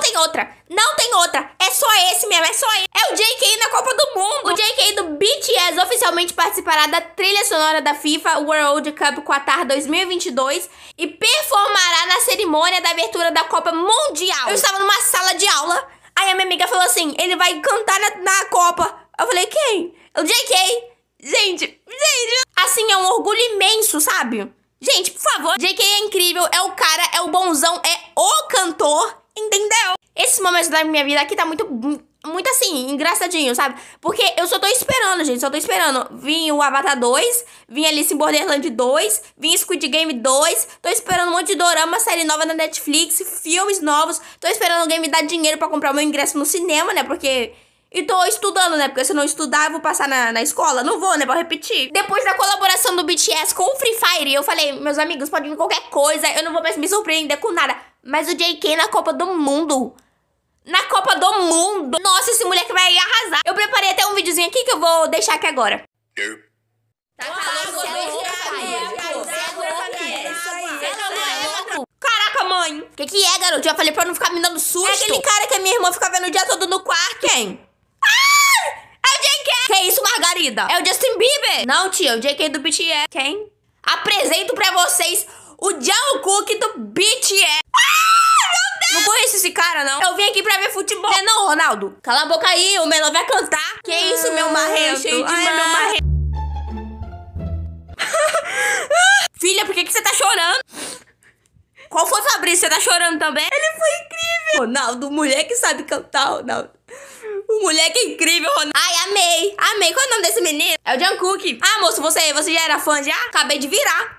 Não tem outra. Não tem outra. É só esse mesmo. É só ele. É o JK na Copa do Mundo. O JK do BTS oficialmente participará da trilha sonora da FIFA World Cup Qatar 2022 e performará na cerimônia da abertura da Copa Mundial. Eu estava numa sala de aula. Aí a minha amiga falou assim: ele vai cantar na, na Copa. Eu falei: quem? O JK. Gente, gente. Assim, é um orgulho imenso, sabe? Gente, por favor, JK é incrível, é o cara, é o bonzão, é o cantor. Entendeu? Esse momento da minha vida aqui tá muito muito assim, engraçadinho, sabe? Porque eu só tô esperando, gente, só tô esperando. Vim o Avatar 2, vim Alice em Borderland 2, vim Squid Game 2, tô esperando um monte de dorama, série nova na Netflix, filmes novos, tô esperando alguém me dar dinheiro para comprar o meu ingresso no cinema, né? Porque. E tô estudando, né? Porque se eu não estudar, eu vou passar na, na escola. Não vou, né? Vou repetir. Depois da colaboração do BTS com o Free Fire, eu falei, meus amigos, pode vir qualquer coisa, eu não vou mais me surpreender com nada. Mas o JK na Copa do Mundo. Na Copa do Mundo. Nossa, esse moleque vai arrasar. Eu preparei até um videozinho aqui que eu vou deixar aqui agora. Tá é é Caraca, mãe. O que, que é, garoto? Eu já falei pra não ficar me dando susto. É aquele cara que a minha irmã fica vendo o dia todo no quarto. Quem? Ah! É o JK! Que isso, Margarida? É o Justin Bieber. Não, tia. O JK do BTS. Quem? Apresento pra vocês o Jungkook do BTS esse cara, não. Eu vim aqui pra ver futebol. é não, Ronaldo. Cala a boca aí, o Melo vai é cantar. Que ah, isso, meu marrento. Cheio de mar... meu marrento. Filha, por que, que você tá chorando? Qual foi, Fabrício? Você tá chorando também? Ele foi incrível! Ronaldo, mulher que sabe cantar, Ronaldo. O moleque é incrível, Ronaldo. Ai, amei. Amei. Qual é o nome desse menino? É o Jungkook. Ah, moço, você, você já era fã já? Acabei de virar.